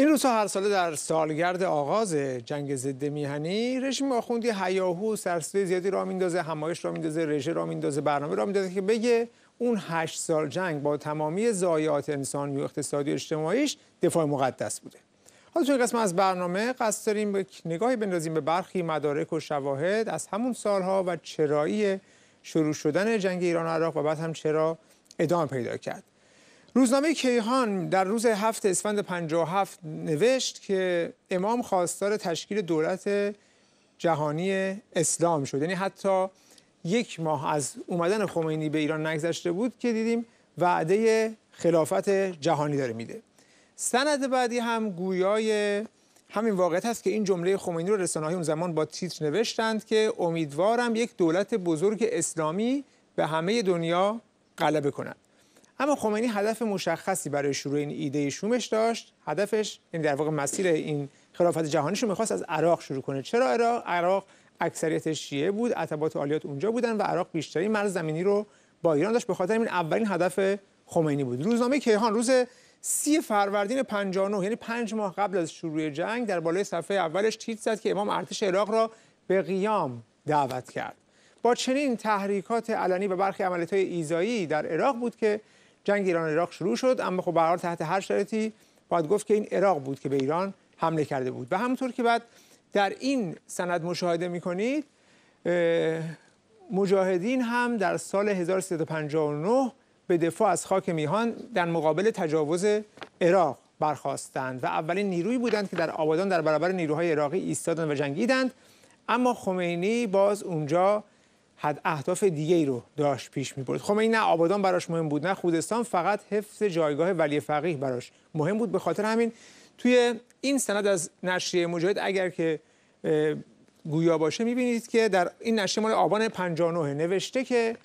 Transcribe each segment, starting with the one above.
این روزها هر ساله در سالگرد آغاز جنگ ضد میهنی رژیم آخوندی هیاهو و زیادی را میندازه همایش را میندازه رژه را میندازه برنامه را میندازه که بگه اون هشت سال جنگ با تمامی ضایعات انسانی و اقتصادی و اجتماعیش دفاع مقدس بوده حالا چون قسم از برنامه قصد داریم به نگاهی بندازیم به برخی مدارک و شواهد از همون سالها و چرایی شروع شدن جنگ ایران و عراق و بعد هم چرا ادامه پیدا کرد روزنامه کیهان در روز هفت اسفند 57 نوشت که امام خواستار تشکیل دولت جهانی اسلام شد یعنی حتی یک ماه از اومدن خمینی به ایران نگذشته بود که دیدیم وعده خلافت جهانی داره میده سند بعدی هم گویای همین واقعیت هست که این جمله خمینی رو رسانه‌های اون زمان با تیتر نوشتند که امیدوارم یک دولت بزرگ اسلامی به همه دنیا غلبه کند اما خمینی هدف مشخصی برای شروع این ایده شومش داشت هدفش یعنی در واقع مسیر این خلافت جهانیش رو میخواست از عراق شروع کنه چرا عراق عراق اکثریت شیعه بود عتبات عالیات اونجا بودن و عراق بیشتری مرز زمینی رو با ایران داشت به خاطر این اولین هدف خمینی بود روزنامه کیهان روز سی فروردین 59 یعنی پنج ماه قبل از شروع جنگ در بالای صفحه اولش تیتر زد که امام ارتش عراق را به قیام دعوت کرد با چنین تحریکات علنی و برخی عملیات ایزایی در عراق بود که جنگ ایران عراق شروع شد اما خب به تحت هر شرایطی باید گفت که این عراق بود که به ایران حمله کرده بود و همونطور که بعد در این سند مشاهده میکنید مجاهدین هم در سال 1359 به دفاع از خاک میهان در مقابل تجاوز عراق برخواستند و اولین نیروی بودند که در آبادان در برابر نیروهای عراقی ایستادند و جنگیدند اما خمینی باز اونجا اهداف دیگه ای رو داشت پیش می برد خب این نه آبادان براش مهم بود نه خودستان فقط حفظ جایگاه ولی فقیه براش مهم بود به خاطر همین توی این سند از نشریه مجاهد اگر که گویا باشه میبینید که در این نشریه مال آبان 59 نوشته که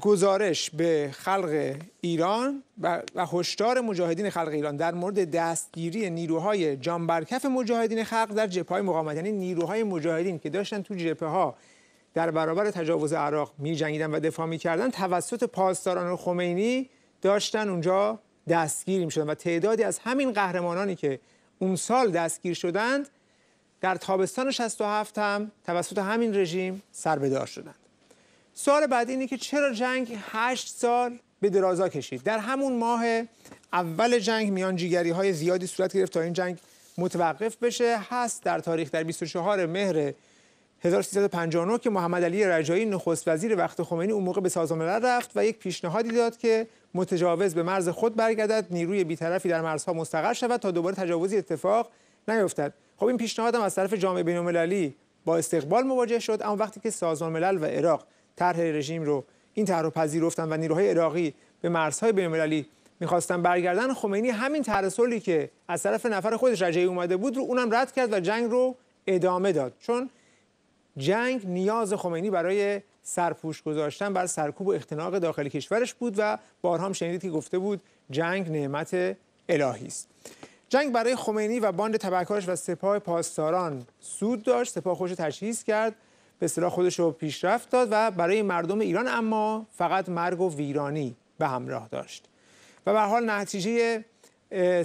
گزارش به خلق ایران و هشدار مجاهدین خلق ایران در مورد دستگیری نیروهای جانبرکف مجاهدین خلق در جبهه مقاومت یعنی نیروهای مجاهدین که داشتن تو جبهه ها در برابر تجاوز عراق می جنگیدن و دفاع می کردن توسط پاسداران خمینی داشتن اونجا دستگیر می شدن و تعدادی از همین قهرمانانی که اون سال دستگیر شدند در تابستان 67 هم توسط همین رژیم سر دار شدند سوال بعد اینه که چرا جنگ 8 سال به درازا کشید در همون ماه اول جنگ میان جیگری های زیادی صورت گرفت تا این جنگ متوقف بشه هست در تاریخ در 24 مهر 1359 که محمد علی رجایی نخست وزیر وقت خمینی اون موقع به سازمان ملل رفت و یک پیشنهادی داد که متجاوز به مرز خود برگردد نیروی بیطرفی در مرزها مستقر شود تا دوباره تجاوزی اتفاق نیفتد خب این پیشنهاد هم از طرف جامعه بین المللی با استقبال مواجه شد اما وقتی که سازمان ملل و عراق طرح رژیم رو این طرح رو پذیرفتن و نیروهای عراقی به مرزهای المللی میخواستن برگردن خمینی همین ترسولی که از طرف نفر خودش رجعی اومده بود رو اونم رد کرد و جنگ رو ادامه داد چون جنگ نیاز خمینی برای سرپوش گذاشتن بر سرکوب و اختناق داخل کشورش بود و بارها هم شنیدید که گفته بود جنگ نعمت الهی است جنگ برای خمینی و باند تبعکاش و سپاه پاسداران سود داشت سپاه خوش تجهیز کرد به اصطلاح خودش پیشرفت داد و برای مردم ایران اما فقط مرگ و ویرانی به همراه داشت و به حال نتیجه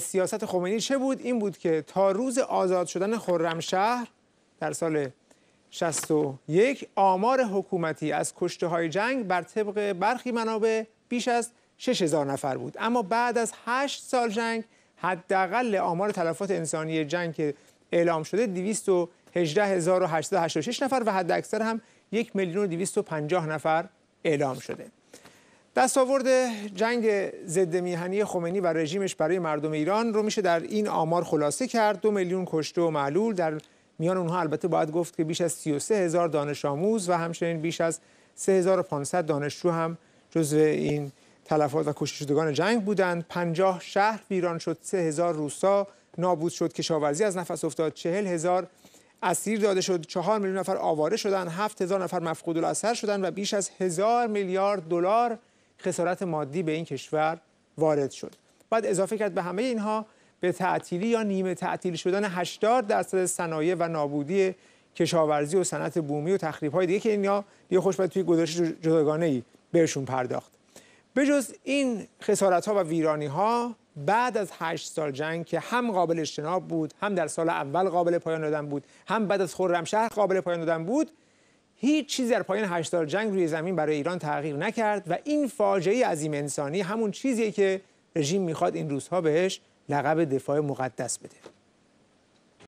سیاست خمینی چه بود این بود که تا روز آزاد شدن خرمشهر در سال 61 آمار حکومتی از کشته های جنگ بر طبق برخی منابع بیش از 6000 نفر بود اما بعد از 8 سال جنگ حداقل آمار تلفات انسانی جنگ که اعلام شده 218886 نفر و حداکثر هم 1 میلیون 250 نفر اعلام شده دستاورد جنگ ضد میهنی خمینی و رژیمش برای مردم ایران رو میشه در این آمار خلاصه کرد دو میلیون کشته و معلول در میان اونها البته باید گفت که بیش از 33 هزار دانش آموز و همچنین بیش از 3500 دانشجو هم جزو این تلفات و کشته جنگ بودند 50 شهر ویران شد 3000 روسا نابود شد کشاورزی از نفس افتاد 40 هزار اسیر داده شد 4 میلیون نفر آواره شدند 7000 نفر مفقود الاثر شدند و بیش از 1000 میلیارد دلار خسارت مادی به این کشور وارد شد بعد اضافه کرد به همه اینها به تعطیلی یا نیمه تعطیل شدن 80 درصد صنایع و نابودی کشاورزی و صنعت بومی و تخریب‌های دیگه که اینا دیگه خوشبخت توی گزارش جداگانه ای بهشون پرداخت بجز این خسارت ها و ویرانی ها بعد از هشت سال جنگ که هم قابل اجتناب بود هم در سال اول قابل پایان دادن بود هم بعد از خرمشهر قابل پایان دادن بود هیچ چیزی در پایان هشت سال جنگ روی زمین برای ایران تغییر نکرد و این فاجعه عظیم انسانی همون چیزیه که رژیم میخواد این روزها بهش لقب دفاع مقدس بده